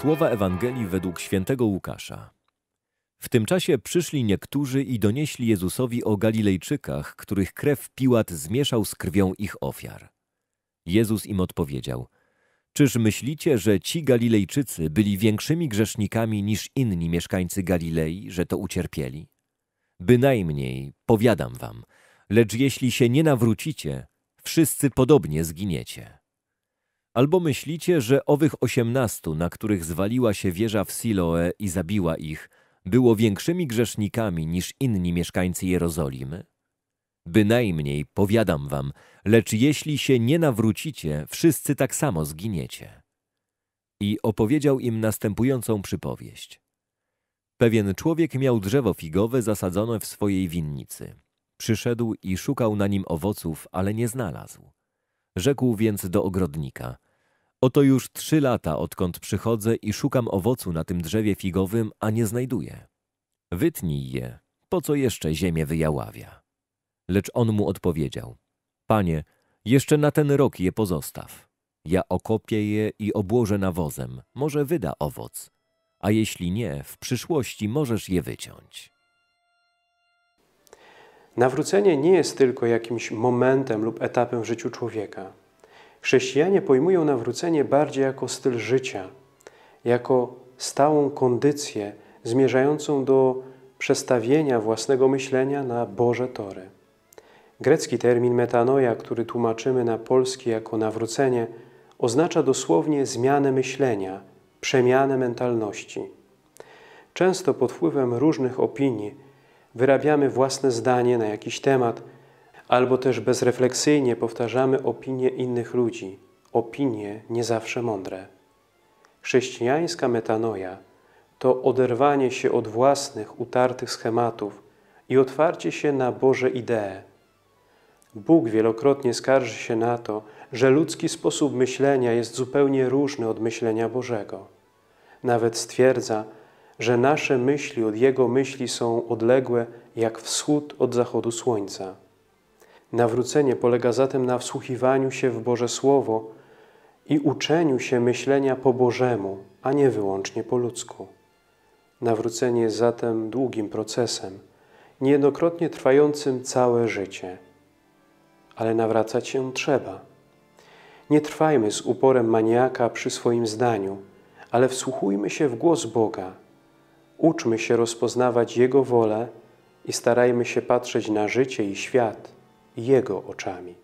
Słowa Ewangelii według świętego Łukasza. W tym czasie przyszli niektórzy i donieśli Jezusowi o Galilejczykach, których krew Piłat zmieszał z krwią ich ofiar. Jezus im odpowiedział – Czyż myślicie, że ci Galilejczycy byli większymi grzesznikami niż inni mieszkańcy Galilei, że to ucierpieli? Bynajmniej, powiadam wam, lecz jeśli się nie nawrócicie, wszyscy podobnie zginiecie. Albo myślicie, że owych osiemnastu, na których zwaliła się wieża w Siloe i zabiła ich, było większymi grzesznikami niż inni mieszkańcy Jerozolimy? Bynajmniej, powiadam wam, lecz jeśli się nie nawrócicie, wszyscy tak samo zginiecie. I opowiedział im następującą przypowieść. Pewien człowiek miał drzewo figowe zasadzone w swojej winnicy. Przyszedł i szukał na nim owoców, ale nie znalazł. Rzekł więc do ogrodnika – Oto już trzy lata, odkąd przychodzę i szukam owocu na tym drzewie figowym, a nie znajduję. Wytnij je, po co jeszcze ziemię wyjaławia? Lecz on mu odpowiedział, Panie, jeszcze na ten rok je pozostaw. Ja okopię je i obłożę nawozem, może wyda owoc, a jeśli nie, w przyszłości możesz je wyciąć. Nawrócenie nie jest tylko jakimś momentem lub etapem w życiu człowieka. Chrześcijanie pojmują nawrócenie bardziej jako styl życia, jako stałą kondycję zmierzającą do przestawienia własnego myślenia na Boże tory. Grecki termin metanoja, który tłumaczymy na polski jako nawrócenie, oznacza dosłownie zmianę myślenia, przemianę mentalności. Często pod wpływem różnych opinii wyrabiamy własne zdanie na jakiś temat – albo też bezrefleksyjnie powtarzamy opinie innych ludzi, opinie nie zawsze mądre. Chrześcijańska metanoja to oderwanie się od własnych, utartych schematów i otwarcie się na Boże idee. Bóg wielokrotnie skarży się na to, że ludzki sposób myślenia jest zupełnie różny od myślenia Bożego. Nawet stwierdza, że nasze myśli od Jego myśli są odległe jak wschód od zachodu słońca. Nawrócenie polega zatem na wsłuchiwaniu się w Boże Słowo i uczeniu się myślenia po Bożemu, a nie wyłącznie po ludzku. Nawrócenie jest zatem długim procesem, niejednokrotnie trwającym całe życie. Ale nawracać się trzeba. Nie trwajmy z uporem maniaka przy swoim zdaniu, ale wsłuchujmy się w głos Boga. Uczmy się rozpoznawać Jego wolę i starajmy się patrzeć na życie i świat – jego oczami.